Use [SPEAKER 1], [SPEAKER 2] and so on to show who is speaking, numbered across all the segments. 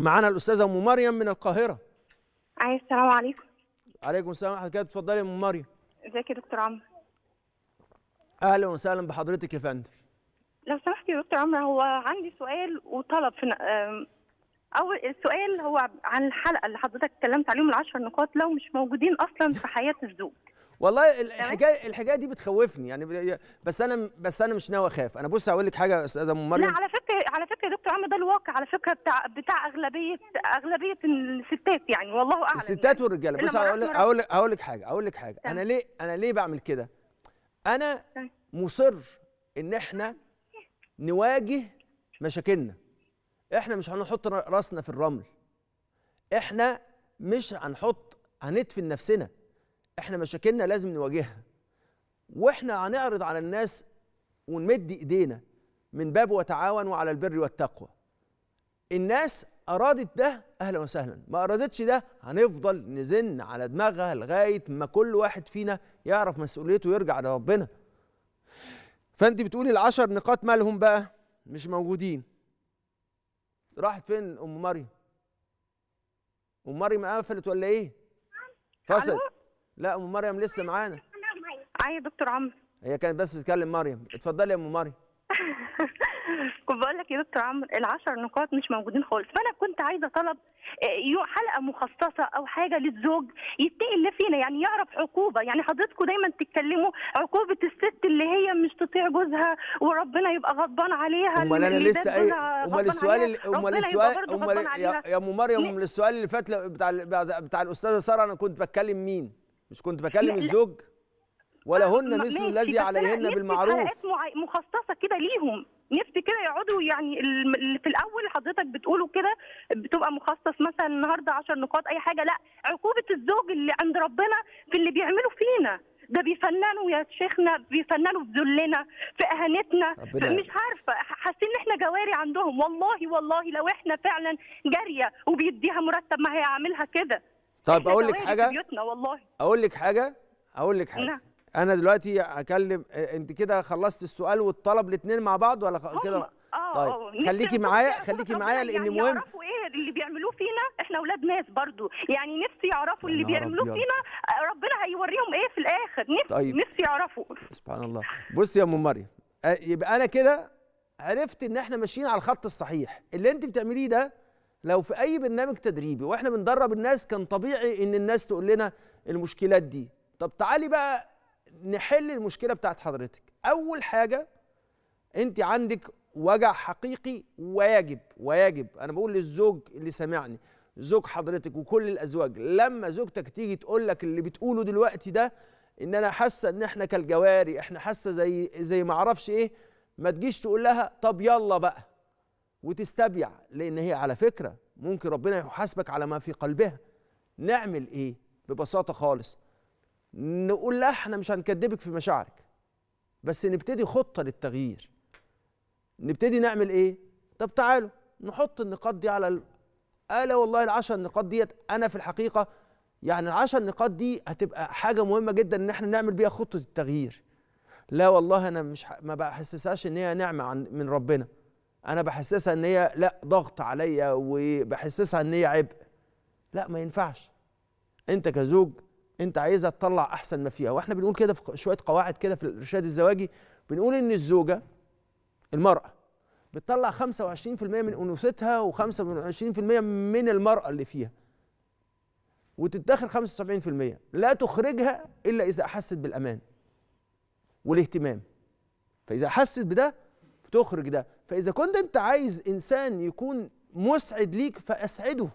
[SPEAKER 1] معانا الاستاذه ام مريم من القاهره
[SPEAKER 2] عليه السلام عليكم
[SPEAKER 1] عليكم السلام ورحمه الله اتفضلي يا ام مريم
[SPEAKER 2] ازيك يا دكتور عمرو
[SPEAKER 1] اهلا وسهلا بحضرتك يا فندم
[SPEAKER 2] لو سمحت يا دكتور عمرو هو عندي سؤال وطلب في اول السؤال هو عن الحلقه اللي حضرتك اتكلمت عليهم العشر نقاط لو مش موجودين اصلا في حياه الزوج
[SPEAKER 1] والله الحكايه الحكايه دي بتخوفني يعني بس انا بس انا مش ناوي اخاف انا بص هقول لك حاجه يا استاذه ام مريم لا على
[SPEAKER 2] فكره على فكره يا دكتور عم ده الواقع على فكره بتاع بتاع اغلبيه اغلبيه الستات يعني والله اعلم الستات
[SPEAKER 1] يعني والرجاله بص هقول لك هقول لك هقول لك حاجه هقول لك حاجه انا ليه انا ليه بعمل كده انا مصر ان احنا نواجه مشاكلنا احنا مش هنحط راسنا في الرمل احنا مش هنحط هندفن نفسنا احنا مشاكلنا لازم نواجهها واحنا هنعرض على الناس ونمد ايدينا من باب وتعاونوا على البر والتقوى الناس ارادت ده اهلا وسهلا ما ارادتش ده هنفضل نزن على دماغها لغايه ما كل واحد فينا يعرف مسؤوليته ويرجع لربنا فانت بتقولي العشر نقاط مالهم بقى مش موجودين راحت فين ام مريم ام مريم قفلت ولا ايه فصلت لا ام مريم لسه معانا
[SPEAKER 2] معايا دكتور عمرو
[SPEAKER 1] هي كانت بس بتكلم مريم اتفضلي يا ام مريم
[SPEAKER 2] كنت بقول لك يا دكتور عمرو ال10 نقاط مش موجودين خالص فانا كنت عايزه طلب آه، حلقه مخصصه او حاجه للزوج يتقي اللي فينا يعني يعرف عقوبه يعني حضرتكم دايما تتكلموا عقوبه الست اللي هي مش تطيع جوزها وربنا يبقى غضبان عليها امال انا لسه ايه امال السؤال امال السؤال امال يا ام مريم امال
[SPEAKER 1] السؤال اللي فات بتاع بتاع الاستاذه ساره انا كنت بتكلم مين؟ مش كنت بكلم الزوج ولا هن مثل الذي عليهن بالمعروف نفسي
[SPEAKER 2] حلقات مخصصه كده ليهم نفسي كده يقعدوا يعني اللي في الاول حضرتك بتقوله كده بتبقى مخصص مثلا النهارده 10 نقاط اي حاجه لا عقوبه الزوج اللي عند ربنا في اللي بيعمله فينا ده بيفننوا يا شيخنا بيفننوا في ذلنا في اهانتنا مش عارفه حاسين ان احنا جواري عندهم والله والله لو احنا فعلا جاريه وبيديها مرتب ما هيعملها كده
[SPEAKER 1] طيب اقول لك حاجه
[SPEAKER 2] بيوتنا والله
[SPEAKER 1] اقول لك حاجه اقول لك حاجه نعم. انا دلوقتي هكلم انت كده خلصت السؤال والطلب الاثنين مع بعض ولا كده كده آه، آه، طيب آه خليكي معايا خليكي معايا لان يعني مهم يعرفوا
[SPEAKER 2] ايه اللي بيعملوه فينا احنا اولاد ناس برضو يعني نفسي يعرفوا اللي بيعملوه فينا ربنا هيوريهم ايه في الاخر نفسي طيب. نفسي يعرفوا
[SPEAKER 1] سبحان الله بصي يا ام مريم يبقى انا كده عرفت ان احنا ماشيين على الخط الصحيح اللي انت بتعمليه ده لو في اي برنامج تدريبي واحنا بندرب الناس كان طبيعي ان الناس تقول لنا المشكلات دي طب تعالي بقى نحل المشكله بتاعت حضرتك اول حاجه انت عندك وجع حقيقي ويجب ويجب انا بقول للزوج اللي سامعني زوج حضرتك وكل الازواج لما زوجتك تيجي تقول لك اللي بتقوله دلوقتي ده ان انا حاسه ان احنا كالجواري احنا حاسه زي زي ما اعرفش ايه ما تجيش تقول لها طب يلا بقى وتستبيع لان هي على فكره ممكن ربنا يحاسبك على ما في قلبها نعمل ايه ببساطه خالص نقول لا احنا مش هنكدبك في مشاعرك بس نبتدي خطه للتغيير نبتدي نعمل ايه طب تعالوا نحط النقاط دي على الا والله العشر نقاط ديت انا في الحقيقه يعني العشر نقاط دي هتبقى حاجه مهمه جدا ان احنا نعمل بيها خطه التغيير لا والله انا مش ما بحسسهاش ان هي نعمه عن من ربنا انا بحسسها ان هي لا ضغط عليا وبحسسها ان هي عبء لا ما ينفعش انت كزوج انت عايزها تطلع احسن ما فيها واحنا بنقول كده في شويه قواعد كده في الارشاد الزواجي بنقول ان الزوجه المراه بتطلع 25% من انوثتها و25% من المراه اللي فيها وتتدخل 75% لا تخرجها الا اذا احست بالامان والاهتمام فاذا حست بده بتخرج ده فإذا كنت أنت عايز إنسان يكون مسعد ليك فأسعده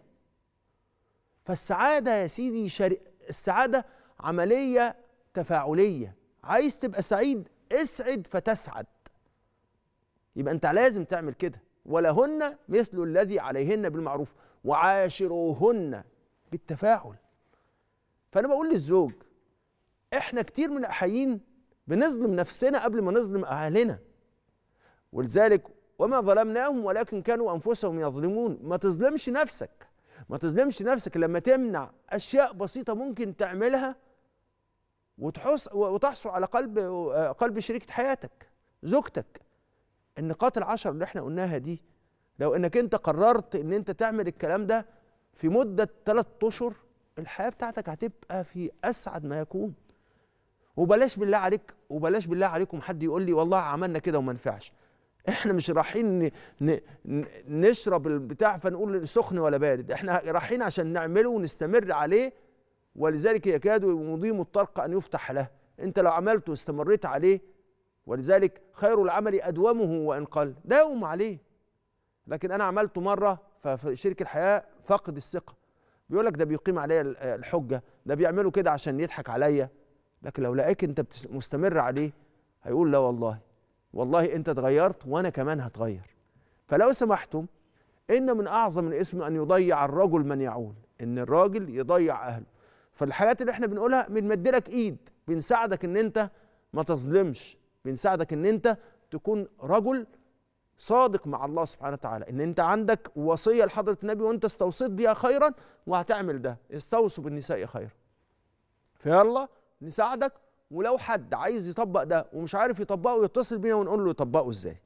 [SPEAKER 1] فالسعادة يا سيدي شر... السعادة عملية تفاعلية عايز تبقى سعيد اسعد فتسعد يبقى أنت لازم تعمل كده ولهن مثل الذي عليهن بالمعروف وعاشروهن بالتفاعل فأنا بقول للزوج إحنا كتير من الأحيين بنظلم نفسنا قبل ما نظلم أهلنا ولذلك وما ظلمناهم ولكن كانوا انفسهم يظلمون ما تظلمش نفسك ما تظلمش نفسك لما تمنع اشياء بسيطه ممكن تعملها وتحص وتحصل على قلب قلب شريكه حياتك زوجتك النقاط العشر اللي احنا قلناها دي لو انك انت قررت ان انت تعمل الكلام ده في مده ثلاث اشهر الحياه بتاعتك هتبقى في اسعد ما يكون وبلاش بالله عليك وبلاش بالله عليكم حد يقول لي والله عملنا كده وما نفعش احنا مش رايحين نشرب البتاع فنقول سخن ولا بارد احنا رايحين عشان نعمله ونستمر عليه ولذلك يكاد مضيم الطرق ان يفتح له انت لو عملته واستمريت عليه ولذلك خير العمل ادومه وان قل داوم عليه لكن انا عملته مره فشركه الحياه فقد الثقه بيقول لك ده بيقيم عليا الحجه ده بيعمله كده عشان يضحك عليا لكن لو لقاك انت مستمر عليه هيقول لا والله والله انت اتغيرت وانا كمان هتغير فلو سمحتم ان من اعظم الاسم ان يضيع الرجل من يعول ان الراجل يضيع اهله فالحاجات اللي احنا بنقولها بنمد لك ايد بنساعدك ان انت ما تظلمش بنساعدك ان انت تكون رجل صادق مع الله سبحانه وتعالى ان انت عندك وصيه لحضره النبي وانت استوصيت بها خيرا وهتعمل ده استوصوا بالنساء خيرا فيلا نساعدك ولو حد عايز يطبق ده ومش عارف يطبقه يتصل بينا ونقول له يطبقه ازاي